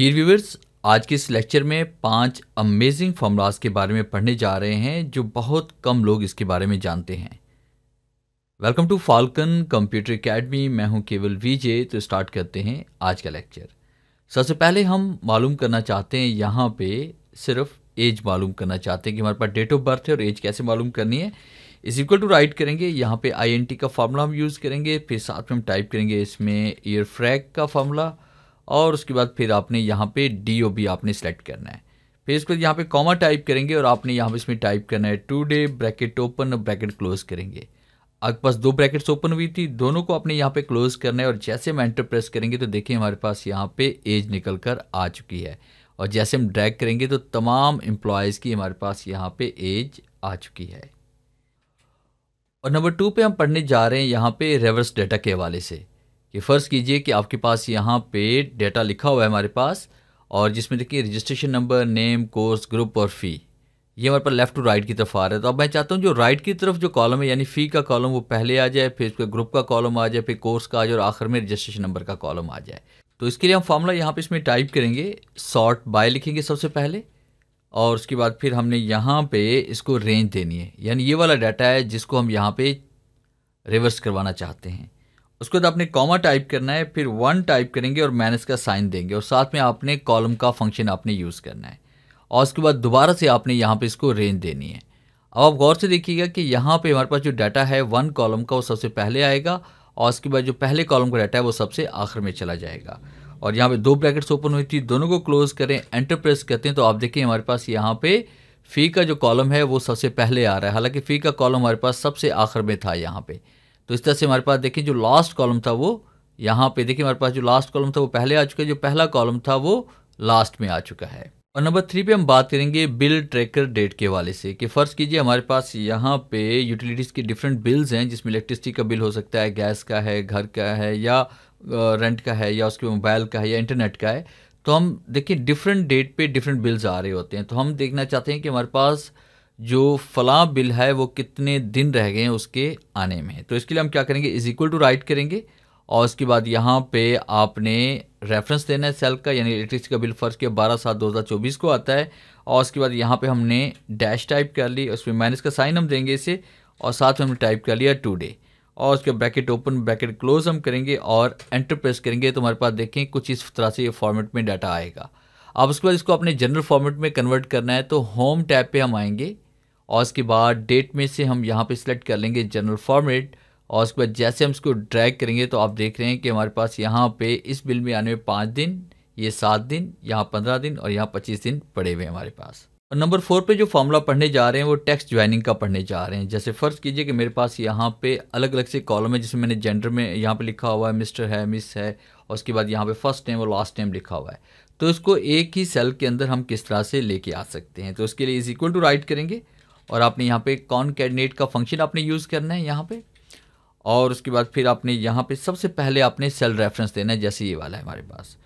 dear viewers आज के इस लेक्चर में पांच अमेजिंग फॉर्मूलाज के बारे में पढ़ने जा रहे हैं जो बहुत कम लोग इसके बारे में जानते हैं welcome to Falcon computer academy मैं हूं केवल वीजे तो स्टार्ट करते हैं आज का लेक्चर सबसे पहले हम मालूम करना चाहते हैं यहाँ पे सिर्फ एज मालूम करना चाहते हैं कि हमारे पास डेट ऑफ बर्थ है और एज कैसे मालूम करनी है इज इक्वल टू राइट करेंगे यहाँ पे आईएनटी का फार्मूला हम यूज़ करेंगे फिर साथ में हम टाइप करेंगे इसमें ईयर फ्रैग का फार्मूला और उसके बाद फिर आपने यहाँ पे डी ओ बी आपने सेलेक्ट करना है फिर इसके बाद यहाँ पे कॉमा टाइप करेंगे और आपने यहाँ पे इसमें टाइप करना है today bracket open bracket close करेंगे आपके पास दो ब्रैकेट्स ओपन हुई थी दोनों को आपने यहाँ पे क्लोज करना है और जैसे हम एंटर प्रेस करेंगे तो देखिए हमारे पास यहाँ पे एज निकल कर आ चुकी है और जैसे हम ड्रैग करेंगे तो तमाम एम्प्लॉयज़ की हमारे पास यहाँ पे एज आ चुकी है और नंबर टू पे हम पढ़ने जा रहे हैं यहाँ पे रिवर्स डाटा के हवाले से कि फ़र्ज़ कीजिए कि आपके पास यहाँ पे डेटा लिखा हुआ है हमारे पास और जिसमें देखिए registration number name course group और फ़ी ये हमारे पास लेफ़्ट टू राइट की तरफ आ रहा है तो अब मैं चाहता हूँ जो राइट की तरफ जो कॉलम है यानी फ़ी का कॉलम वो पहले आ जाए फिर उसके ग्रुप का कॉलम आ जाए फिर कोर्स का आ जाए और आखिर में रजिस्ट्रेशन नंबर का कॉलम आ जाए तो इसके लिए हम फार्मूला यहाँ पे इसमें टाइप करेंगे सॉर्ट बाय लिखेंगे सबसे पहले और उसके बाद फिर हमने यहाँ पे इसको रेंज देनी है यानी ये वाला डाटा है जिसको हम यहाँ पे रिवर्स करवाना चाहते हैं उसके बाद आपने कॉमा टाइप करना है फिर वन टाइप करेंगे और माइनस का साइन देंगे और साथ में आपने कॉलम का फंक्शन आपने यूज़ करना है और उसके बाद दोबारा से आपने यहाँ पे इसको रेंज देनी है अब आप गौर से देखिएगा कि यहाँ पे हमारे पास जो डाटा है वन कॉलम का वो सबसे पहले आएगा और उसके बाद जो पहले कॉलम का डाटा है वो सबसे आखिर में चला जाएगा और यहाँ पे दो ब्रैकेट्स ओपन हुई थी दोनों को क्लोज करें एंटर प्रेस करते हैं तो आप देखिए हमारे पास यहाँ पे फ़ी का जो कॉलम है वो सबसे पहले आ रहा है हालांकि फ़ी का कॉलम हमारे पास सबसे आखिर में था यहाँ पर तो इस तरह से हमारे पास देखिए जो लास्ट कॉलम था वो यहाँ पे देखिए हमारे पास जो लास्ट कॉलम था वो पहले आ चुका है जो पहला कॉलम था वो लास्ट में आ चुका है और नंबर थ्री पे हम बात करेंगे बिल ट्रैकर डेट के वाले से कि फ़र्ज़ कीजिए हमारे पास यहाँ पे यूटिलिटीज़ के डिफरेंट बिल्स हैं जिसमें इलेक्ट्रिसिटी का बिल हो सकता है गैस का है घर का है या रेंट का है या उसके मोबाइल का है या इंटरनेट का है तो हम देखिए डिफरेंट डेट पे डिफरेंट बिल्स आ रहे होते हैं तो हम देखना चाहते हैं कि हमारे पास जो फला बिल है वो कितने दिन रह गए हैं उसके आने में तो इसके लिए हम क्या करेंगे इज इक्वल टू राइट करेंगे और उसके बाद यहाँ पे आपने रेफरेंस देना है सेल का यानी इलेक्ट्रिसिटी का बिल फर्ज के बारह सात दो हज़ार चौबीस को आता है और उसके बाद यहाँ पे हमने डैश टाइप कर ली उसमें माइनस का साइन हम देंगे इसे और साथ में हमने टाइप कर लिया टू डे और उसके ब्रैकेट ओपन ब्रैकेट क्लोज हम करेंगे और एंटर प्रेस करेंगे तो हमारे पास देखें कुछ इस तरह से ये फॉर्मेट में डाटा आएगा अब उसके बाद इसको अपने जनरल फॉर्मेट में कन्वर्ट करना है तो होम टैब पर हम आएंगे और उसके बाद डेट में से हम यहाँ पे सिलेक्ट कर लेंगे जनरल फॉर्मेट और उसके बाद जैसे हम इसको ड्रैग करेंगे तो आप देख रहे हैं कि हमारे पास यहाँ पे इस बिल में आने में पाँच दिन ये सात दिन यहाँ पंद्रह दिन और यहाँ पच्चीस दिन पड़े हुए हैं हमारे पास और नंबर फोर पे जो फॉर्मूला पढ़ने जा रहे हैं वो टैक्स ज्वाइनिंग का पढ़ने जा रहे हैं जैसे फ़र्ज़ कीजिए कि मेरे पास यहाँ पे अलग अलग से कॉलम है जिसमें मैंने जेंडर में यहाँ पे लिखा हुआ है मिस्टर है मिस है और उसके बाद यहाँ पे फर्स्ट नेम और लास्ट नेम लिखा हुआ है तो इसको एक ही सेल के अंदर हम किस तरह से लेके आ सकते हैं तो उसके लिए इज़ इक्वल टू राइट करेंगे और आपने यहाँ पे कॉन कैडिनेट का फंक्शन आपने यूज़ करना है यहाँ पे और उसके बाद फिर आपने यहाँ पे सबसे पहले आपने सेल रेफरेंस देना है जैसे ये वाला है हमारे पास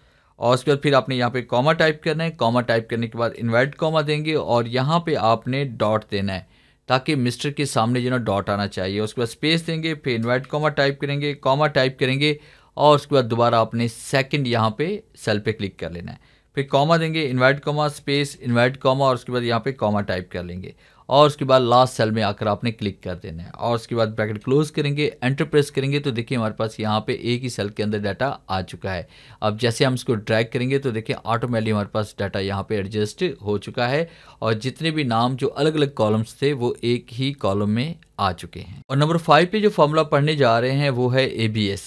और उसके बाद फिर आपने यहाँ पे कॉमा टाइप करना है कॉमा टाइप करने के बाद इन्वर्ट कॉमा देंगे और यहाँ पे आपने डॉट देना है ताकि मिस्टर के सामने जो ना डॉट आना चाहिए उसके बाद स्पेस देंगे फिर इन्वर्ट कॉमा टाइप करेंगे कॉमा टाइप करेंगे और उसके बाद दोबारा आपने सेकंड यहाँ पे सेल पे क्लिक कर लेना है फिर कॉमा देंगे invert comma space invert comma और उसके बाद यहाँ पे कॉमा टाइप कर लेंगे और उसके बाद लास्ट सेल में आकर आपने क्लिक कर देना है और उसके बाद ब्रैकेट क्लोज करेंगे एंटर प्रेस करेंगे तो देखिए हमारे पास यहाँ पे एक ही सेल के अंदर डाटा आ चुका है अब जैसे हम इसको ड्रैग करेंगे तो देखिए ऑटोमेटिक हमारे पास डाटा यहाँ पे एडजस्ट हो चुका है और जितने भी नाम जो अलग अलग कॉलम्स थे वो एक ही कॉलम में आ चुके हैं और नंबर फाइव पे जो फॉर्मूला पढ़ने जा रहे हैं वो है ए बी एस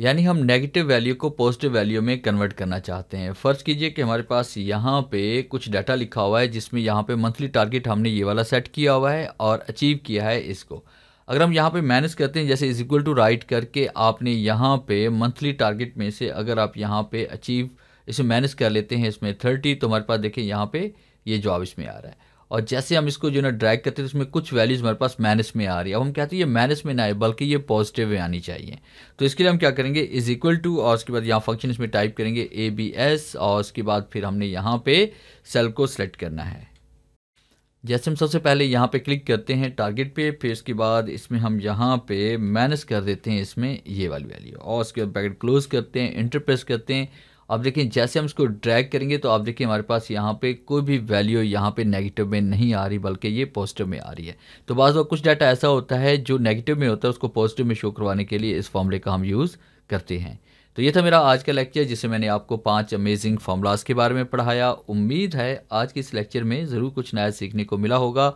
यानी हम नेगेटिव वैल्यू को पॉजिटिव वैल्यू में कन्वर्ट करना चाहते हैं फ़र्ज़ कीजिए कि हमारे पास यहाँ पे कुछ डाटा लिखा हुआ है जिसमें यहाँ पे मंथली टारगेट हमने ये वाला सेट किया हुआ है और अचीव किया है इसको अगर हम यहाँ पे मैनेज करते हैं जैसे इज इक्वल टू राइट करके आपने यहाँ पे मंथली टारगेट में से अगर आप यहाँ पे अचीव इसे मैनेज कर लेते हैं इसमें थर्टी तो हमारे पास देखें यहाँ पे ये यह जॉब इसमें आ रहा है और जैसे हम इसको जो है ड्रैग करते हैं तो इसमें कुछ वैल्यूज़ हमारे पास माइनस में आ रही है अब हम कहते हैं ये माइनस में ना आए बल्कि ये पॉजिटिव में आनी चाहिए तो इसके लिए हम क्या करेंगे इज़ इक्वल टू और उसके बाद यहाँ फंक्शन इसमें टाइप करेंगे ए बी एस और उसके बाद फिर हमने यहाँ पे सेल को सेलेक्ट करना है जैसे हम सबसे पहले यहाँ पे क्लिक करते हैं टारगेट पे फिर उसके बाद इसमें हम यहाँ पे माइनस कर देते हैं इसमें ये वाली वैल्यू और उसके बाद पैकेट क्लोज करते हैं इंटरप्रेस करते हैं अब देखें जैसे हम इसको ड्रैग करेंगे तो आप देखिए हमारे पास यहाँ पे कोई भी वैल्यू यहाँ पे नेगेटिव में नहीं आ रही बल्कि ये पॉजिटिव में आ रही है तो बाद कुछ डाटा ऐसा होता है जो नेगेटिव में होता है उसको पॉजिटिव में शो करवाने के लिए इस फॉर्मूले का हम यूज़ करते हैं तो ये था मेरा आज का लेक्चर जिसे मैंने आपको पांच अमेजिंग फॉर्मूलाज के बारे में पढ़ाया उम्मीद है आज के इस लेक्चर में ज़रूर कुछ नया सीखने को मिला होगा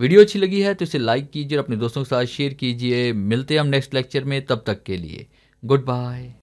वीडियो अच्छी लगी है तो इसे लाइक कीजिए और अपने दोस्तों के साथ शेयर कीजिए मिलते हैं हम नेक्स्ट लेक्चर में तब तक के लिए गुड बाय